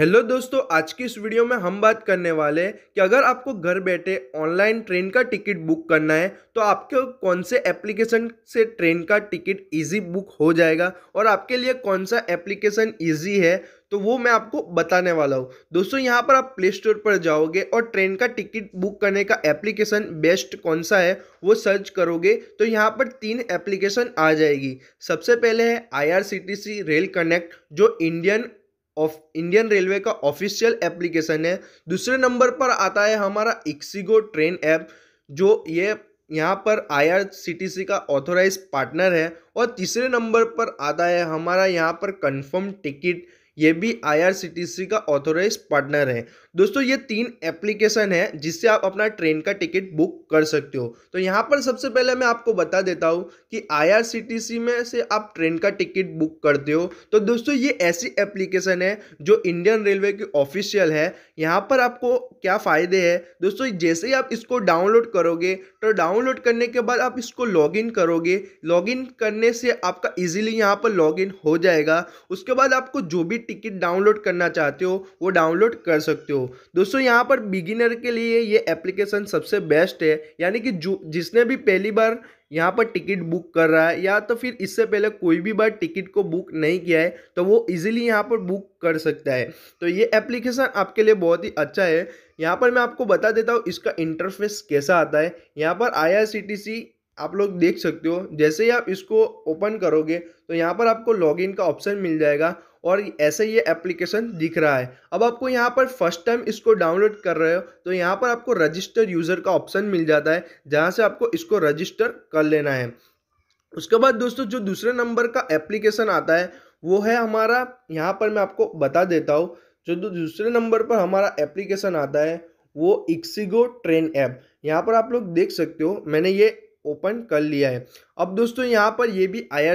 hello दोस्तों आज की इस वीडियो में हम बात करने वाले हैं कि अगर आपको घर बैठे ऑनलाइन ट्रेन का टिकट बुक करना है तो आपके कौन से एप्लीकेशन से ट्रेन का टिकट इजी बुक हो जाएगा और आपके लिए कौन सा एप्लीकेशन इजी है तो वो मैं आपको बताने वाला हूँ दोस्तों यहाँ पर आप प्ले स्टोर पर जाओगे और ट्रेन का टिकट बुक करने का एप्लीकेशन बेस्ट कौन सा है वो सर्च करोगे तो यहाँ पर तीन एप्लीकेशन आ जाएगी सबसे पहले है आई रेल कनेक्ट जो इंडियन ऑफ इंडियन रेलवे का ऑफिशियल एप्लीकेशन है दूसरे नंबर पर आता है हमारा इक्सिगो ट्रेन ऐप जो ये यहाँ पर आईआरसीटीसी का ऑथोराइज पार्टनर है और तीसरे नंबर पर आता है हमारा यहाँ पर कंफर्म टिकट ये भी आईआरसीटीसी का ऑथोराइज पार्टनर है दोस्तों ये तीन एप्लीकेशन है जिससे आप अपना ट्रेन का टिकट बुक कर सकते हो तो यहाँ पर सबसे पहले मैं आपको बता देता हूँ कि आईआरसीटीसी में से आप ट्रेन का टिकट बुक करते हो तो दोस्तों ये ऐसी एप्लीकेशन है जो इंडियन रेलवे की ऑफिशियल है यहाँ पर आपको क्या फ़ायदे है दोस्तों जैसे ही आप इसको डाउनलोड करोगे तो डाउनलोड करने के बाद आप इसको लॉगिन करोगे लॉगिन करने से आपका ईजिली यहाँ पर लॉगिन हो जाएगा उसके बाद आपको जो भी टिकट डाउनलोड करना चाहते हो वो डाउनलोड कर सकते हो दोस्तों यहाँ पर बिगिनर के लिए ये एप्लीकेशन सबसे बेस्ट है यानी कि जो जिसने भी पहली बार यहाँ पर टिकट बुक कर रहा है या तो फिर इससे पहले कोई भी बार टिकट को बुक नहीं किया है तो वो इजीली यहाँ पर बुक कर सकता है तो ये एप्लीकेशन आपके लिए बहुत ही अच्छा है यहाँ पर मैं आपको बता देता हूँ इसका इंटरफेस कैसा आता है यहाँ पर आई आप लोग देख सकते हो जैसे ही आप इसको ओपन करोगे तो यहाँ पर आपको लॉगिन का ऑप्शन मिल जाएगा और ऐसे ये एप्लीकेशन दिख रहा है अब आपको यहाँ पर फर्स्ट टाइम इसको डाउनलोड कर रहे हो तो यहाँ पर आपको रजिस्टर यूज़र का ऑप्शन मिल जाता है जहाँ से आपको इसको रजिस्टर कर लेना है उसके बाद दोस्तों जो दूसरे नंबर का एप्लीकेशन आता है वो है हमारा यहाँ पर मैं आपको बता देता हूँ जो दूसरे नंबर पर हमारा एप्लीकेशन आता है वो इक्सिगो ट्रेन ऐप यहाँ पर आप लोग देख सकते हो मैंने ये ओपन कर लिया है अब दोस्तों यहाँ पर ये भी आई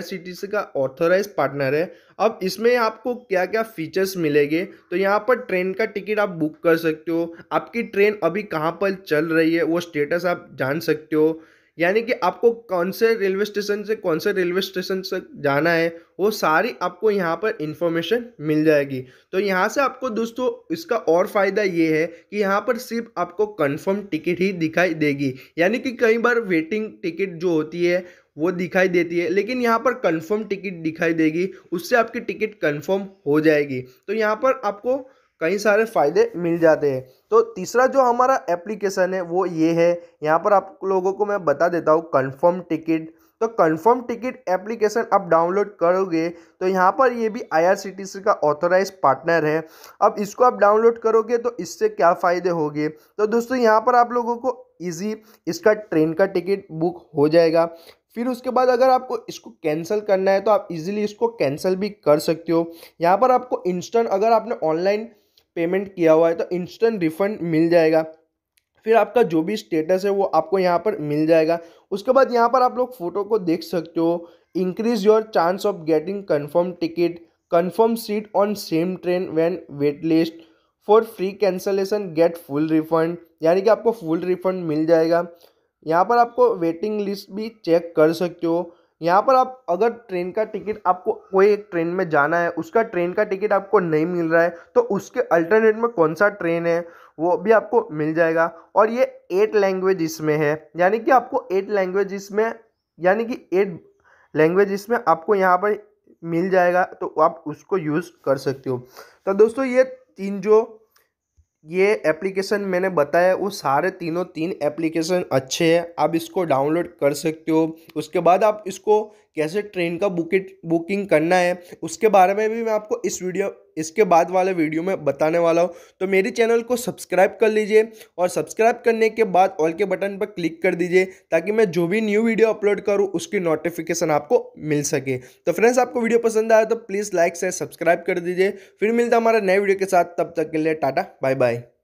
का ऑथोराइज पार्टनर है अब इसमें आपको क्या क्या फीचर्स मिलेंगे तो यहाँ पर ट्रेन का टिकट आप बुक कर सकते हो आपकी ट्रेन अभी कहाँ पर चल रही है वो स्टेटस आप जान सकते हो यानी कि आपको कौन से रेलवे स्टेशन से कौन से रेलवे स्टेशन से जाना है वो सारी आपको यहाँ पर इंफॉर्मेशन मिल जाएगी तो यहाँ से आपको दोस्तों इसका और फ़ायदा ये है कि यहाँ पर सिर्फ आपको कंफर्म टिकट ही दिखाई देगी यानी कि कई बार वेटिंग टिकट जो होती है वो दिखाई देती है लेकिन यहाँ पर कंफर्म टिकट दिखाई देगी उससे आपकी टिकट कंफर्म हो जाएगी तो यहाँ पर आपको कई सारे फ़ायदे मिल जाते हैं तो तीसरा जो हमारा एप्लीकेशन है वो ये है यहाँ पर आप लोगों को मैं बता देता हूँ कन्फर्म टिकट तो कन्फर्म टिकट एप्लीकेशन आप डाउनलोड करोगे तो यहाँ पर ये भी आईआरसीटीसी का ऑथोराइज पार्टनर है अब इसको आप डाउनलोड करोगे तो इससे क्या फ़ायदे होंगे तो दोस्तों यहाँ पर आप लोगों को ईजी इसका ट्रेन का टिकट बुक हो जाएगा फिर उसके बाद अगर आपको इसको कैंसिल करना है तो आप इजीली इसको कैंसिल भी कर सकते हो यहाँ पर आपको इंस्टेंट अगर आपने ऑनलाइन पेमेंट किया हुआ है तो इंस्टेंट रिफंड मिल जाएगा फिर आपका जो भी स्टेटस है वो आपको यहाँ पर मिल जाएगा उसके बाद यहाँ पर आप लोग फ़ोटो को देख सकते हो increase your chance of getting confirm ticket confirm seat on same train when wait list for free cancellation get full refund यानी कि आपको फुल रिफंड मिल जाएगा यहाँ पर आपको वेटिंग लिस्ट भी चेक कर सकते हो यहाँ पर आप अगर ट्रेन का टिकट आपको कोई एक ट्रेन में जाना है उसका ट्रेन का टिकट आपको नहीं मिल रहा है तो उसके अल्टरनेट में कौन सा ट्रेन है वो भी आपको मिल जाएगा और ये एट लैंग्वेज इसमें है यानी कि आपको एट लैंग्वेज इसमें यानी कि एट लैंग्वेज इसमें आपको यहाँ पर मिल जाएगा तो आप उसको यूज़ कर सकते हो तो दोस्तों ये तीन जो ये एप्लीकेशन मैंने बताया वो सारे तीनों तीन एप्लीकेशन अच्छे हैं आप इसको डाउनलोड कर सकते हो उसके बाद आप इसको कैसे ट्रेन का बुकिट बुकिंग करना है उसके बारे में भी मैं आपको इस वीडियो इसके बाद वाले वीडियो में बताने वाला हूँ तो मेरे चैनल को सब्सक्राइब कर लीजिए और सब्सक्राइब करने के बाद ऑल के बटन पर क्लिक कर दीजिए ताकि मैं जो भी न्यू वीडियो अपलोड करूँ उसकी नोटिफिकेशन आपको मिल सके तो फ्रेंड्स आपको वीडियो पसंद आया तो प्लीज़ लाइक से सब्सक्राइब कर दीजिए फिर मिलता हमारा नए वीडियो के साथ तब तक के लिए टाटा बाय बाय